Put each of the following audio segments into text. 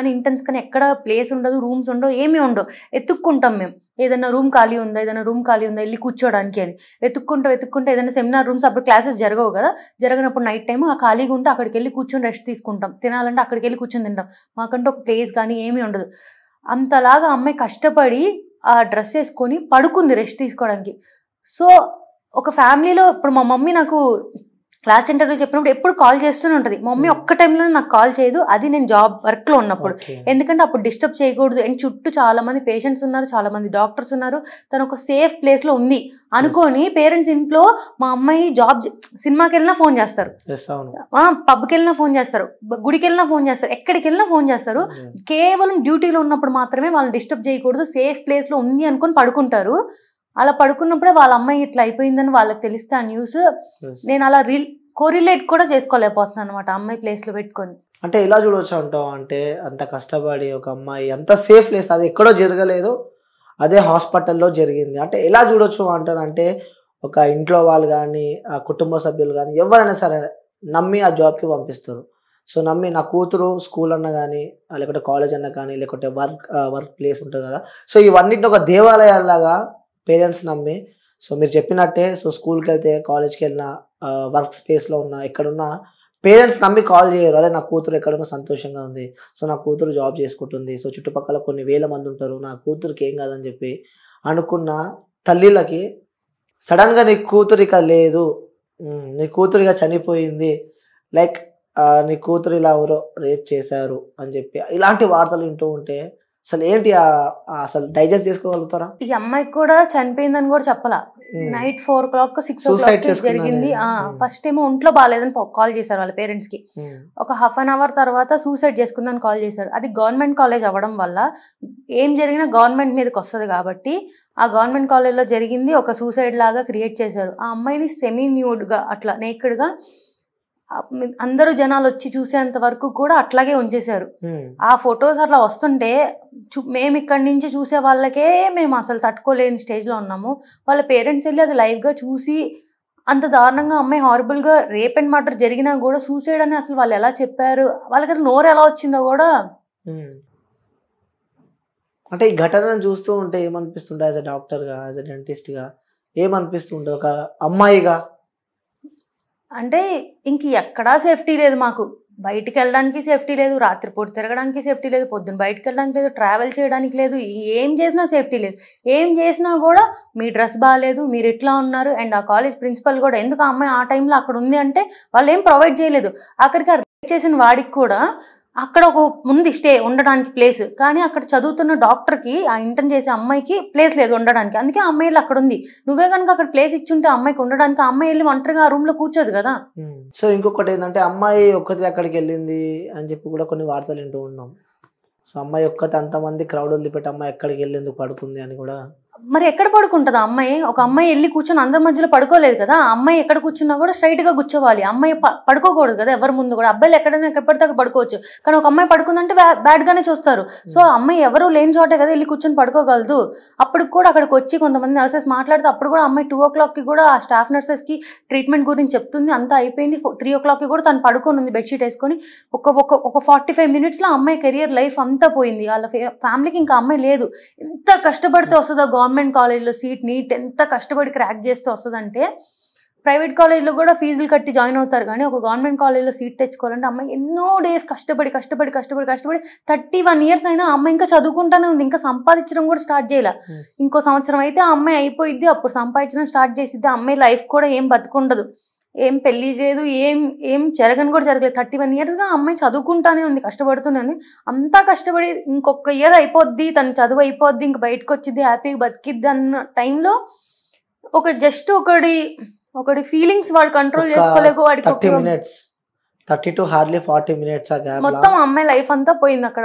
అని ఇంటర్న్స్ కానీ ఎక్కడ ప్లేస్ ఉండదు రూమ్స్ ఉండవు ఏమీ ఉండవు ఎత్తుక్కుంటాం మేము ఏదైనా రూమ్ ఖాళీ ఉందా ఏదైనా రూమ్ ఖాళీ ఉందా వెళ్ళి కూర్చోడానికి అని వెతుక్కుంటూ వెతుక్కుంటూ ఏదైనా సెమినార్ రూమ్స్ అప్పుడు క్లాసెస్ జరగవు కదా జరగనప్పుడు నైట్ టైం ఆ ఖాళీగా ఉంటే అక్కడికి వెళ్ళి కూర్చొని రెస్ట్ తీసుకుంటాం తినాలంటే అక్కడికి వెళ్ళి కూర్చొని తింటాం మాకంటే ఒక ప్లేస్ కానీ ఏమీ ఉండదు అంతలాగా అమ్మాయి కష్టపడి ఆ డ్రెస్ వేసుకొని పడుకుంది రెస్ట్ తీసుకోవడానికి సో ఒక ఫ్యామిలీలో ఇప్పుడు మా మమ్మీ నాకు లాస్ట్ ఇంటర్వ్యూ చెప్పినప్పుడు ఎప్పుడు కాల్ చేస్తూనే ఉంటుంది మమ్మీ hmm. ఒక్క టైంలో నాకు కాల్ చేయదు అది నేను జాబ్ వర్క్లో ఉన్నప్పుడు ఎందుకంటే అప్పుడు డిస్టర్బ్ చేయకూడదు అండ్ చుట్టూ చాలా మంది పేషెంట్స్ ఉన్నారు చాలా మంది డాక్టర్స్ ఉన్నారు తను ఒక సేఫ్ ప్లేస్ లో ఉంది అనుకోని పేరెంట్స్ ఇంట్లో మా అమ్మాయి జాబ్ సినిమాకి వెళ్ళినా ఫోన్ చేస్తారు పబ్కి వెళ్ళినా ఫోన్ చేస్తారు గుడికి వెళ్ళినా ఫోన్ చేస్తారు ఎక్కడికి వెళ్ళినా ఫోన్ చేస్తారు hmm. కేవలం డ్యూటీలో ఉన్నప్పుడు మాత్రమే వాళ్ళని డిస్టర్బ్ చేయకూడదు సేఫ్ ప్లేస్ లో ఉంది అనుకొని పడుకుంటారు అలా పడుకున్నప్పుడే వాళ్ళ అమ్మాయి ఇట్లా అయిపోయిందని వాళ్ళకి తెలిస్తే ఆ న్యూస్ నేను అలా రీల్ కోరిలేట్ కూడా చేసుకోలేకపోతున్నాను అనమాట అమ్మాయి ప్లేస్లో పెట్టుకొని అంటే ఇలా చూడవచ్చు అంటావు అంటే అంత కష్టపడి ఒక అమ్మాయి అంత సేఫ్ ప్లేస్ అది ఎక్కడో జరగలేదు అదే హాస్పిటల్లో జరిగింది అంటే ఎలా చూడొచ్చు అంటారంటే ఒక ఇంట్లో వాళ్ళు కానీ ఆ కుటుంబ సభ్యులు కానీ ఎవరైనా సరే నమ్మి ఆ జాబ్కి పంపిస్తారు సో నమ్మి నా కూతురు స్కూల్ అన్న కానీ లేకుంటే కాలేజ్ అన్న కానీ లేకుంటే వర్క్ వర్క్ ప్లేస్ ఉంటుంది కదా సో ఇవన్నిటిని ఒక దేవాలయాల్లాగా పేరెంట్స్ నమ్మి సో మీరు చెప్పినట్టే సో స్కూల్కి వెళ్తే కాలేజ్కి వెళ్ళినా వర్క్ స్పేస్లో ఉన్నా ఎక్కడున్నా పేరెంట్స్ నమ్మి కాల్ చేయరు అదే నా కూతురు ఎక్కడున్నా సంతోషంగా ఉంది సో నా కూతురు జాబ్ చేసుకుంటుంది సో చుట్టుపక్కల కొన్ని వేల మంది ఉంటారు నా కూతురికి ఏం కాదని చెప్పి అనుకున్న తల్లిలకి సడన్గా నీ కూతురు ఇక లేదు నీ కూతురు ఇక చనిపోయింది లైక్ నీ కూతురు ఇలా ఎవరో రేప్ చేశారు అని చెప్పి ఇలాంటి వార్తలు వింటూ ఉంటే అసలు ఏంటి అసలు డైజెస్ట్ చేసుకోగలుగుతారా ఈ అమ్మాయి కూడా చనిపోయిందని కూడా చెప్పలా నైట్ ఫోర్ క్లాక్ సిక్స్ జరిగింది ఫస్ట్ ఏమో ఒంట్లో బాగాలేదని కాల్ చేశారు వాళ్ళ పేరెంట్స్ కి ఒక హాఫ్ అన్ అవర్ తర్వాత సూసైడ్ చేసుకుందని కాల్ చేశారు అది గవర్నమెంట్ కాలేజ్ అవ్వడం వల్ల ఏం జరిగినా గవర్నమెంట్ మీదకి వస్తుంది కాబట్టి ఆ గవర్నమెంట్ కాలేజ్ లో జరిగింది ఒక సూసైడ్ లాగా క్రియేట్ చేశారు ఆ అమ్మాయిని సెమీ న్యూడ్ గా అట్లా గా అందరూ జనాలు వచ్చి చూసేంత వరకు కూడా అట్లాగే ఉంచేశారు ఆ ఫొటోస్ అట్లా వస్తుంటే మేము ఇక్కడి నుంచి చూసే వాళ్ళకే మేము అసలు తట్టుకోలేని స్టేజ్లో ఉన్నాము వాళ్ళ పేరెంట్స్ వెళ్ళి అది లైవ్గా చూసి అంత దారుణంగా అమ్మాయి హారబుల్గా రేప్ అండ్ మర్డర్ జరిగినా కూడా సూసైడ్ అని అసలు వాళ్ళు ఎలా చెప్పారు వాళ్ళకి అసలు నోరు ఎలా వచ్చిందో కూడా అంటే ఈ ఘటనను చూస్తూ ఉంటే ఏమనిపిస్తుండే యాజ్ అ డాక్టర్గా యాజ్ అ డెంటిస్ట్గా ఏమనిపిస్తుండే ఒక అమ్మాయిగా అంటే ఇంక ఎక్కడా సేఫ్టీ లేదు మాకు బయటికి వెళ్ళడానికి సేఫ్టీ లేదు రాత్రిపూట తిరగడానికి సేఫ్టీ లేదు పొద్దున్న బయటికి వెళ్ళడానికి లేదు ట్రావెల్ చేయడానికి లేదు ఏం చేసినా సేఫ్టీ లేదు ఏం చేసినా కూడా మీ డ్రెస్ బాగాలేదు మీరు ఇట్లా ఉన్నారు అండ్ ఆ కాలేజ్ ప్రిన్సిపల్ కూడా ఎందుకు ఆ అమ్మాయి ఆ టైంలో అక్కడ ఉంది అంటే వాళ్ళు ఏం ప్రొవైడ్ చేయలేదు అక్కడికి చేసిన వాడికి కూడా అక్కడ ఒక ఉంది స్టే ఉండడానికి ప్లేస్ కానీ అక్కడ చదువుతున్న డాక్టర్కి ఆ ఇంటర్న్ చేసే అమ్మాయికి ప్లేస్ లేదు ఉండడానికి అందుకే ఆ అమ్మాయి అక్కడ ఉంది నువ్వే కనుక అక్కడ ప్లేస్ ఇచ్చుంటే అమ్మాయికి ఉండడానికి అమ్మాయి వెళ్ళి ఒంటరిగా ఆ రూమ్ లో కూర్చోదు కదా సో hmm. ఇంకొకటి ఏంటంటే అమ్మాయి ఒక్కతే అక్కడికి వెళ్ళింది అని చెప్పి కూడా కొన్ని వార్తలు వింటూ ఉన్నాం సో అమ్మాయి ఒక్కతే అంతమంది క్రౌడ్ వదిలిపెట్టి అమ్మాయి ఎక్కడికి వెళ్ళేందుకు పడుకుంది అని కూడా మరి ఎక్కడ పడుకుంటుంది అమ్మాయి ఒక అమ్మాయి వెళ్ళి కూర్చొని అందరి మధ్యలో పడుకోలేదు కదా అమ్మాయి ఎక్కడ కూర్చున్నా కూడా స్ట్రైట్ గా కూర్చోవాలి అమ్మాయి పడుకోకూడదు కదా ఎవరి ముందు కూడా అబ్బాయిలు ఎక్కడైనా ఎక్కడ పడితే అక్కడ పడుకోవచ్చు కానీ ఒక అమ్మాయి పడుకుందంటే బ్యాడ్ గానే చూస్తారు సో అమ్మాయి ఎవరు లేని చోటే కదా వెళ్ళి కూర్చొని పడుకోగలదు అప్పుడు కూడా అక్కడికి వచ్చి కొంతమంది నర్సెస్ మాట్లాడితే అప్పుడు కూడా అమ్మాయి టూ ఓ క్లాక్ కి కూడా ఆ స్టాఫ్ నర్సెస్ కి ట్రీట్మెంట్ గురించి చెప్తుంది అంతా అయిపోయింది త్రీ ఓ క్లాక్ కి కూడా తను పడుకొని ఉంది బెడ్షీట్ వేసుకొని ఒక ఒక ఒక ఫార్టీ ఫైవ్ మినిట్స్ లో అమ్మాయి కెరియర్ లైఫ్ అంతా పోయింది వాళ్ళ ఫ్యామిలీకి ఇంకా అమ్మాయి లేదు ఎంత కష్టపడితే వస్తుందో గవర్నమెంట్ కాలేజ్లో సీట్ నీట్ ఎంత కష్టపడి క్రాక్ చేస్తే వస్తుందంటే ప్రైవేట్ కాలేజ్లో కూడా ఫీజులు కట్టి జాయిన్ అవుతారు కానీ ఒక గవర్నమెంట్ కాలేజ్లో సీట్ తెచ్చుకోవాలంటే అమ్మాయి ఎన్నో డేస్ కష్టపడి కష్టపడి కష్టపడి కష్టపడి థర్టీ వన్ ఇయర్స్ అయినా అమ్మాయి ఇంకా చదువుకుంటానే ఉంది ఇంకా సంపాదించడం కూడా స్టార్ట్ చేయాల ఇంకో సంవత్సరం అయితే ఆ అమ్మాయి అయిపోయిద్ది అప్పుడు సంపాదించడం స్టార్ట్ చేసిద్ది అమ్మాయి లైఫ్ కూడా ఏం బతుకుండదు ఏం పెళ్లి చేయదు ఏం ఏం జరగని కూడా జరగలేదు థర్టీ వన్ ఇయర్స్గా అమ్మాయి చదువుకుంటానే ఉంది కష్టపడుతూనే ఉంది అంతా కష్టపడి ఇంకొక ఇయర్ అయిపోద్ది తను చదువు అయిపోద్ది ఇంక బయటకు వచ్చింది హ్యాపీగా బతికిద్ది అన్న టైంలో ఒక జస్ట్ ఒకటి ఒకటి ఫీలింగ్స్ వాడు కంట్రోల్ చేసుకోలేక వాడికి minutes thirty to hardly forty minutes మొత్తం అమ్మాయి లైఫ్ అంతా పోయింది అక్కడ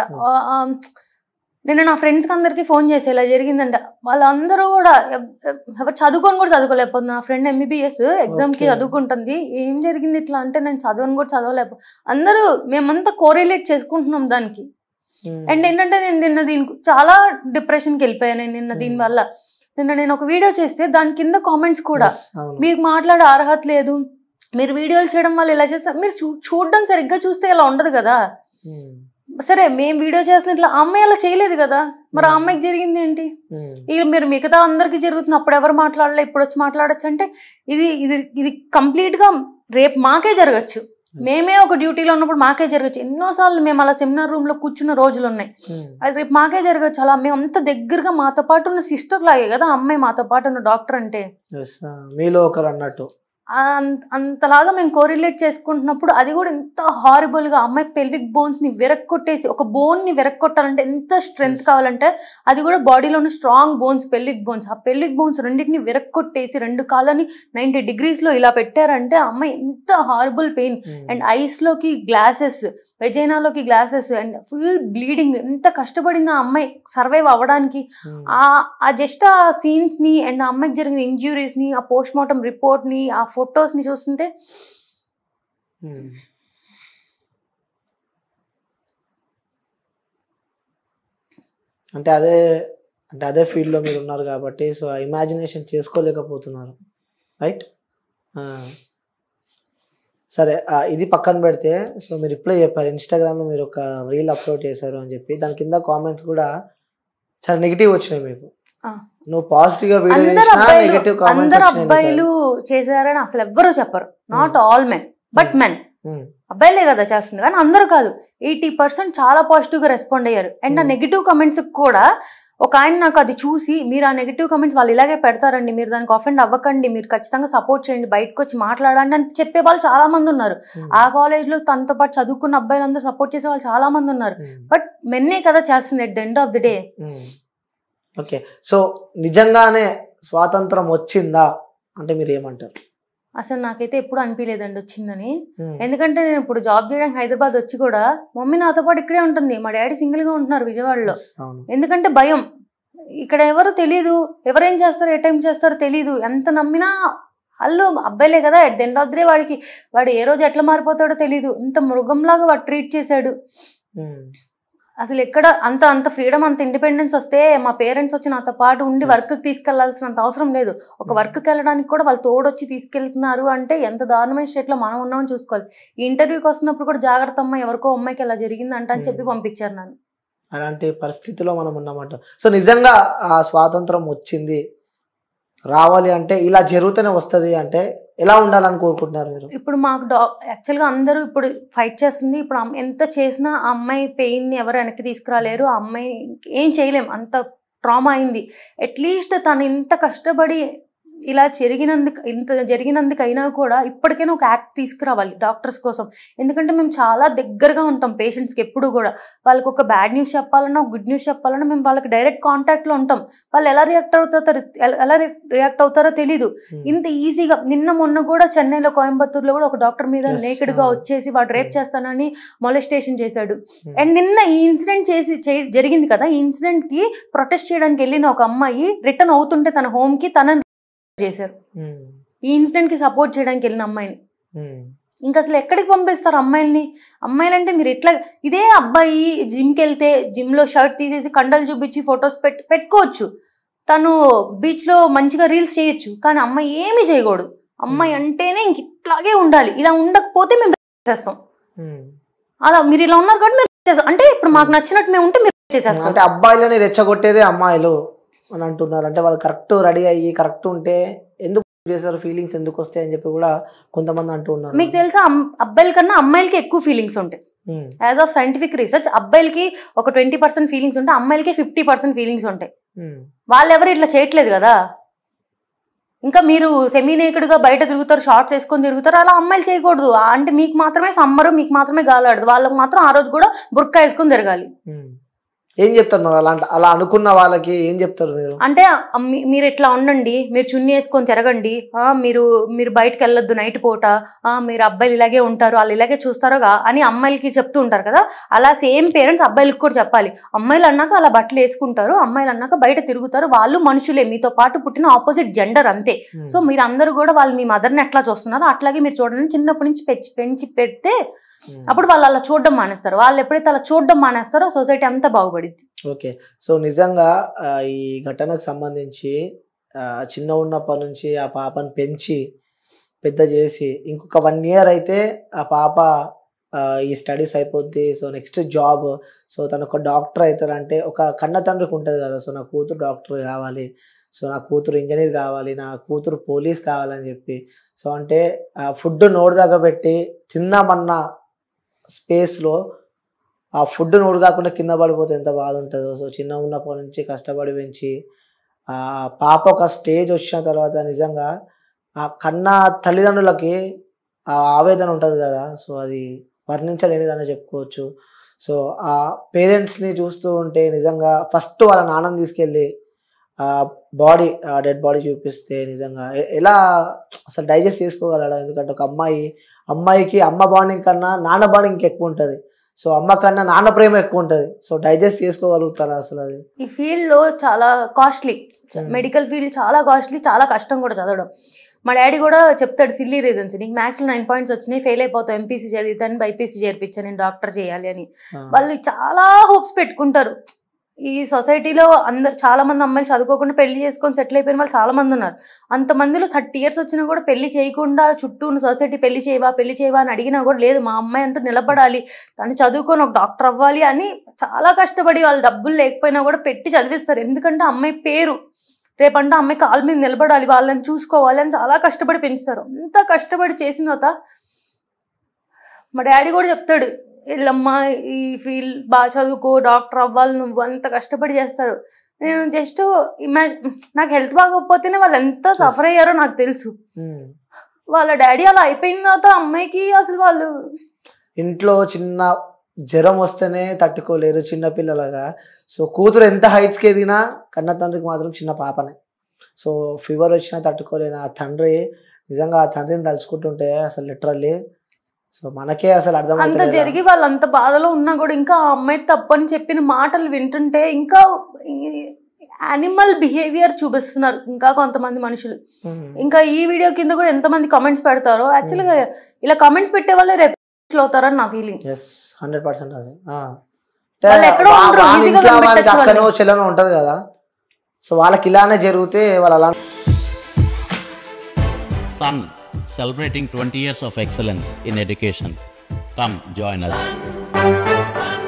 నేను నా ఫ్రెండ్స్కి అందరికీ ఫోన్ చేసి ఇలా జరిగిందంట వాళ్ళందరూ కూడా ఎవరు చదువుకొని కూడా చదువుకోలేకపోతుంది నా ఫ్రెండ్ ఎంబీబీఎస్ ఎగ్జామ్కి చదువుకుంటుంది ఏం జరిగింది ఇట్లా అంటే నేను చదవని కూడా చదవలేకపో అందరూ మేమంతా కోరిలేట్ చేసుకుంటున్నాం దానికి hmm. అండ్ ఏంటంటే నేను నిన్న దీనికి చాలా డిప్రెషన్కి వెళ్ళిపోయాను నేను నిన్న hmm. వల్ల నిన్న నేను ఒక వీడియో చేస్తే దాని కింద కామెంట్స్ కూడా మీరు మాట్లాడే అర్హత లేదు మీరు వీడియోలు చేయడం వల్ల ఇలా చేస్తారు మీరు చూడడం సరిగ్గా చూస్తే ఇలా ఉండదు కదా hmm. సరే మేము వీడియో చేసిన ఇట్లా అమ్మాయి అలా చేయలేదు కదా మరి ఆ అమ్మాయికి జరిగింది ఏంటి ఇక మీరు మిగతా అందరికి జరుగుతుంది అప్పుడు ఎవరు మాట్లాడలే ఇప్పుడు వచ్చి మాట్లాడచ్చు అంటే ఇది ఇది ఇది కంప్లీట్ గా రేపు మాకే జరగచ్చు మేమే ఒక డ్యూటీలో ఉన్నప్పుడు మాకే జరగచ్చు ఎన్నోసార్లు మేము అలా సెమినార్ రూమ్ లో కూర్చున్న రోజులు ఉన్నాయి అది రేపు మాకే జరగచ్చు అలా మేము అంత దగ్గరగా మాతో పాటు ఉన్న సిస్టర్ లాగే కదా అమ్మాయి మాతో పాటు ఉన్న డాక్టర్ అంటే మీలో ఒకరు అన్నట్టు అంతలాగా మేము కోరిలేట్ చేసుకుంటున్నప్పుడు అది కూడా ఎంత హారిబుల్గా అమ్మాయి పెల్విక్ బోన్స్ని విరక్కొట్టేసి ఒక బోన్ని విరక్కొట్టాలంటే ఎంత స్ట్రెంగ్త్ కావాలంటే అది కూడా బాడీలోని స్ట్రాంగ్ బోన్స్ పెల్విక్ బోన్స్ ఆ పెల్విక్ బోన్స్ రెండింటిని విరక్కొట్టేసి రెండు కాళ్ళని నైంటీ డిగ్రీస్లో ఇలా పెట్టారంటే అమ్మాయి ఎంత హారిబుల్ పెయిన్ అండ్ ఐస్లోకి గ్లాసెస్ వెజైనాలోకి గ్లాసెస్ అండ్ ఫుల్ బ్లీడింగ్ ఎంత కష్టపడింది ఆ అమ్మాయి సర్వైవ్ అవ్వడానికి hmm. ఆ జస్ట్ ఆ సీన్స్ని అండ్ ఆ అమ్మాయికి జరిగిన ఇంజ్యూరీస్ని ఆ పోస్ట్మార్టం రిపోర్ట్ని ఆ ని చూస్తుంటే అంటే అదే అంటే అదే ఫీల్డ్లో మీరు ఉన్నారు కాబట్టి సో ఇమాజినేషన్ చేసుకోలేకపోతున్నారు రైట్ సరే ఇది పక్కన పెడితే సో మీరు ఇప్పుడే చెప్పారు లో మీరు ఒక రీల్ అప్లోడ్ చేశారు అని చెప్పి దాని కింద కామెంట్స్ కూడా చాలా నెగిటివ్ వచ్చినాయి మీకు పాజిటివ్ నెగటివ్ అందరు అబ్బాయిలు చేశారని అసలు ఎవ్వరూ చెప్పరు not all men but men అబ్బాయిలే కదా చేస్తుంది కానీ అందరూ కాదు ఎయిటీ పర్సెంట్ చాలా పాజిటివ్ గా రెస్పాండ్ అయ్యారు అండ్ ఆ నెగిటివ్ hmm. కమెంట్స్ కూడా ఒక ఆయన నాకు అది చూసి మీరు ఆ నెగిటివ్ కమెంట్స్ వాళ్ళు ఇలాగే పెడతారండి మీరు దానికి అఫెండ్ అవ్వకండి మీరు ఖచ్చితంగా సపోర్ట్ చేయండి బయటకు వచ్చి మాట్లాడండి అని చెప్పే వాళ్ళు చాలా మంది ఉన్నారు hmm. ఆ కాలేజ్లో తనతో పాటు చదువుకున్న అబ్బాయిలందరూ సపోర్ట్ చేసే వాళ్ళు చాలా మంది ఉన్నారు బట్ hmm. మెన్నే కదా చేస్తుంది at the end of the day okay so నిజంగానే స్వాతంత్రం వచ్చిందా అంటే మీరు ఏమంటారు అసలు నాకైతే ఎప్పుడు అనిపించలేదండి వచ్చిందని ఎందుకంటే నేను ఇప్పుడు జాబ్ చేయడానికి హైదరాబాద్ వచ్చి కూడా మమ్మీ నాతో పాటు ఇక్కడే ఉంటుంది మా డాడీ సింగిల్ గా ఉంటున్నారు విజయవాడలో ఎందుకంటే భయం ఇక్కడ ఎవరు తెలియదు ఎవరేం చేస్తారు ఏ టైం చేస్తారో తెలియదు ఎంత నమ్మినా అల్లు అబ్బాయిలే కదా ఎట్ ది ఆఫ్ వాడికి వాడు ఏ రోజు ఎట్లా మారిపోతాడో తెలియదు ఇంత మృగంలాగా వాడు ట్రీట్ చేశాడు అసలు ఎక్కడ అంత అంత ఫ్రీడమ్ అంత ఇండిపెండెన్స్ వస్తే మా పేరెంట్స్ వచ్చి నాతో పాటు ఉండి వర్క్కి తీసుకెళ్లాల్సినంత అవసరం లేదు ఒక వర్క్కి hmm. వెళ్ళడానికి కూడా వాళ్ళు తోడొచ్చి తీసుకెళ్తున్నారు అంటే ఎంత దారుణమైన స్టేట్లో మనం ఉన్నామని చూసుకోవాలి ఇంటర్వ్యూకి వస్తున్నప్పుడు కూడా జాగ్రత్త అమ్మాయి ఎవరికో అమ్మాయికి జరిగింది జరిగిందంట అని చెప్పి hmm. పంపించారు నన్ను అలాంటి పరిస్థితిలో మనం ఉన్నామంట సో నిజంగా ఆ స్వాతంత్రం వచ్చింది రావాలి అంటే ఇలా జరుగుతూనే వస్తుంది అంటే ఎలా ఉండాలని కోరుకుంటున్నారు మీరు ఇప్పుడు మాకు డా యాక్చువల్గా అందరూ ఇప్పుడు ఫైట్ చేస్తుంది ఇప్పుడు ఎంత చేసినా ఆ అమ్మాయి పెయిన్ని ఎవరు వెనక్కి తీసుకురాలేరు ఆ అమ్మాయి ఏం చేయలేం అంత ట్రామా అయింది అట్లీస్ట్ తను ఇంత కష్టపడి ఇలా జరిగినందుకు ఇంత జరిగినందుకైనా కూడా ఇప్పటికైనా ఒక యాక్ట్ తీసుకురావాలి డాక్టర్స్ కోసం ఎందుకంటే మేము చాలా దగ్గరగా ఉంటాం పేషెంట్స్కి ఎప్పుడు కూడా వాళ్ళకి ఒక బ్యాడ్ న్యూస్ చెప్పాలన్నా గుడ్ న్యూస్ చెప్పాలన్నా మేము వాళ్ళకి డైరెక్ట్ కాంటాక్ట్లో ఉంటాం వాళ్ళు ఎలా రియాక్ట్ అవుతారో ఎలా రియాక్ట్ అవుతారో తెలీదు ఇంత ఈజీగా నిన్న మొన్న కూడా చెన్నైలో కోయంబత్తూర్లో కూడా ఒక డాక్టర్ మీద నేకెడ్గా వచ్చేసి వాడు రేప్ చేస్తానని మొలెస్టేషన్ చేశాడు అండ్ నిన్న ఈ ఇన్సిడెంట్ చేసి జరిగింది కదా ఈ ఇన్సిడెంట్కి ప్రొటెస్ట్ చేయడానికి వెళ్ళిన ఒక అమ్మాయి రిటర్న్ అవుతుంటే తన హోమ్కి తన చేశారు ఈ ఇన్సిడెంట్ కి సపోర్ట్ చేయడానికి వెళ్ళిన అమ్మాయిని ఇంకా అసలు ఎక్కడికి పంపిస్తారు అమ్మాయిల్ని అమ్మాయిలంటే మీరు ఎట్లా ఇదే అబ్బాయి జిమ్కి వెళ్తే జిమ్లో షర్ట్ తీసేసి కండలు చూపించి ఫొటోస్ పెట్ పెట్టుకోవచ్చు తను బీచ్లో మంచిగా రీల్స్ చేయొచ్చు కానీ అమ్మాయి ఏమి చేయకూడదు అమ్మాయి అంటేనే ఇంక ఇట్లాగే ఉండాలి ఇలా ఉండకపోతే మేము చేస్తాం అలా మీరు ఇలా ఉన్నారు కాబట్టి మీరు అంటే ఇప్పుడు మాకు నచ్చినట్టు మేము ఉంటే మీరు చేసేస్తాం అంటే అబ్బాయిలని రెచ్చగొట్టేదే అమ్మాయిలు అని అంటున్నారు అంటే వాళ్ళు కరెక్ట్ రెడీ అయ్యి కరెక్ట్ ఉంటే ఎందుకు చేశారు ఫీలింగ్స్ ఎందుకు వస్తాయి అని చెప్పి కూడా కొంతమంది అంటున్నారు మీకు తెలుసా అబ్బాయిల కన్నా అమ్మాయిలకి ఎక్కువ ఫీలింగ్స్ ఉంటాయి యాజ్ ఆఫ్ సైంటిఫిక్ రీసెర్చ్ అబ్బాయిలకి ఒక ట్వంటీ పర్సెంట్ ఫీలింగ్స్ ఉంటాయి అమ్మాయిలకి ఫిఫ్టీ పర్సెంట్ ఫీలింగ్స్ ఉంటాయి వాళ్ళు ఎవరు ఇట్లా చేయట్లేదు కదా ఇంకా మీరు సెమీనేకుడుగా బయట తిరుగుతారు షార్ట్స్ వేసుకొని తిరుగుతారు అలా అమ్మాయిలు చేయకూడదు అంటే మీకు మాత్రమే సమ్మరు మీకు మాత్రమే గాలాడదు వాళ్ళకి మాత్రం ఆ రోజు కూడా బుర్కా వేసుకొని తిరగాలి ఏం చెప్తారు మరి అలాంటి అలా అనుకున్న వాళ్ళకి ఏం చెప్తారు మీరు అంటే మీరు ఇట్లా ఉండండి మీరు చున్నీ వేసుకొని తిరగండి మీరు మీరు బయటకు వెళ్ళొద్దు నైట్ పూట మీరు అబ్బాయిలు ఇలాగే ఉంటారు వాళ్ళు ఇలాగే చూస్తారో అని అమ్మాయిలకి చెప్తూ ఉంటారు కదా అలా సేమ్ పేరెంట్స్ అబ్బాయిలకు కూడా చెప్పాలి అమ్మాయిలు అన్నాక అలా బట్టలు వేసుకుంటారు అమ్మాయిలు అన్నాక బయట తిరుగుతారు వాళ్ళు మనుషులే మీతో పాటు పుట్టిన ఆపోజిట్ జెండర్ అంతే hmm. సో మీరు అందరూ కూడా వాళ్ళు మీ మదర్ని ఎట్లా చూస్తున్నారో అట్లాగే మీరు చూడండి చిన్నప్పటి నుంచి పెంచి పెంచి పెడితే Hmm. అప్పుడు వాళ్ళు అలా చూడడం మానేస్తారు వాళ్ళు ఎప్పుడైతే అలా చూడడం మానేస్తారో సొసైటీ అంతా బాగుపడింది ఓకే సో నిజంగా ఈ ఘటనకు సంబంధించి చిన్న ఉన్నప్పటి నుంచి ఆ పాపను పెంచి పెద్ద చేసి ఇంకొక వన్ ఇయర్ అయితే ఆ పాప ఈ స్టడీస్ అయిపోద్ది సో నెక్స్ట్ జాబ్ సో తను ఒక డాక్టర్ అవుతారంటే ఒక కన్న తండ్రికి ఉంటుంది కదా సో నా కూతురు డాక్టర్ కావాలి సో నా కూతురు ఇంజనీర్ కావాలి నా కూతురు పోలీస్ కావాలని చెప్పి సో అంటే ఫుడ్ నోరు దగ్గర పెట్టి తిందామన్నా స్పేస్లో ఆ ఫుడ్ నోడు కాకుండా కింద పడిపోతే ఎంత బాధ సో చిన్న ఉన్నప్పటి నుంచి కష్టపడి పెంచి ఆ పాప ఒక స్టేజ్ వచ్చిన తర్వాత నిజంగా ఆ కన్న తల్లిదండ్రులకి ఆ ఆవేదన ఉంటుంది కదా సో అది వర్ణించలేనిదని చెప్పుకోవచ్చు సో ఆ పేరెంట్స్ని చూస్తూ ఉంటే నిజంగా ఫస్ట్ వాళ్ళ నాన్నని తీసుకెళ్ళి బాడీ డెడ్ బాడీ చూపిస్తే నిజంగా ఎలా అసలు డైజెస్ట్ చేసుకోగలడా ఎందుకంటే ఒక అమ్మాయి అమ్మాయికి అమ్మ బాండింగ్ కన్నా నాన్న బాండింగ్ ఎక్కువ ఉంటుంది సో అమ్మ కన్నా నాన్న ప్రేమ ఎక్కువ ఉంటుంది సో డైజెస్ట్ చేసుకోగలుగుతారా అసలు అది ఈ ఫీల్డ్ లో చాలా కాస్ట్లీ మెడికల్ ఫీల్డ్ చాలా కాస్ట్లీ చాలా కష్టం కూడా చదవడం మా డాడీ కూడా చెప్తాడు సిల్లీ రీజన్స్ నీకు లో నైన్ పాయింట్స్ వచ్చినాయి ఫెయిల్ అయిపోతావు ఎంపీసీ చదివితే బైపీసీ చేర్పించాను నేను డాక్టర్ చేయాలి అని వాళ్ళు చాలా హోప్స్ పెట్టుకుంటారు ఈ సొసైటీలో అందరు చాలా మంది అమ్మాయిలు చదువుకోకుండా పెళ్లి చేసుకొని సెటిల్ అయిపోయిన వాళ్ళు చాలా మంది ఉన్నారు అంతమందిలో థర్టీ ఇయర్స్ వచ్చినా కూడా పెళ్లి చేయకుండా చుట్టూ ఉన్న సొసైటీ పెళ్లి చేయవా పెళ్లి చేయవా అని అడిగినా కూడా లేదు మా అమ్మాయి అంటూ నిలబడాలి తను చదువుకొని ఒక డాక్టర్ అవ్వాలి అని చాలా కష్టపడి వాళ్ళు డబ్బులు లేకపోయినా కూడా పెట్టి చదివిస్తారు ఎందుకంటే అమ్మాయి పేరు రేపంటే అమ్మాయి కాళ్ళ మీద నిలబడాలి వాళ్ళని చూసుకోవాలి అని చాలా కష్టపడి పెంచుతారు అంత కష్టపడి చేసిన తర్వాత మా డాడీ కూడా చెప్తాడు వీళ్ళమ్మా ఈ ఫీల్డ్ బాగా చదువుకో డాక్టర్ అవ్వాలి నువ్వు అంత కష్టపడి చేస్తారు నేను జస్ట్ ఇమాజ్ నాకు హెల్త్ బాగోకపోతేనే వాళ్ళు ఎంత సఫర్ అయ్యారో నాకు తెలుసు hmm. వాళ్ళ డాడీ అలా అయిపోయిన తర్వాత అమ్మాయికి అసలు వాళ్ళు ఇంట్లో చిన్న జ్వరం వస్తేనే తట్టుకోలేరు చిన్నపిల్లలాగా సో కూతురు ఎంత హైట్స్కి ఎదిగినా కన్న తండ్రికి మాత్రం చిన్న పాపనే సో ఫీవర్ వచ్చినా తట్టుకోలేని ఆ తండ్రి నిజంగా ఆ తండ్రిని తలుచుకుంటుంటే అసలు లిటరల్లీ సో మనకే అసలు అర్థం అంత జరిగి వాళ్ళు అంత బాధలో ఉన్నా కూడా ఇంకా ఆ అమ్మాయి తప్పని చెప్పిన మాటలు వింటుంటే ఇంకా యానిమల్ బిహేవియర్ చూపిస్తున్నారు ఇంకా కొంతమంది మనుషులు ఇంకా ఈ వీడియో కింద కూడా ఎంతమంది కామెంట్స్ పెడతారో యాక్చువల్గా ఇలా కామెంట్స్ పెట్టే వాళ్ళే రెప్లో అవుతారని నా ఫీలింగ్ ఎస్ హండ్రెడ్ పర్సెంట్ అక్కనో చెల్లనో ఉంటది కదా సో వాళ్ళకి ఇలానే జరిగితే వాళ్ళు అలా son celebrating 20 years of excellence in education. Come join us.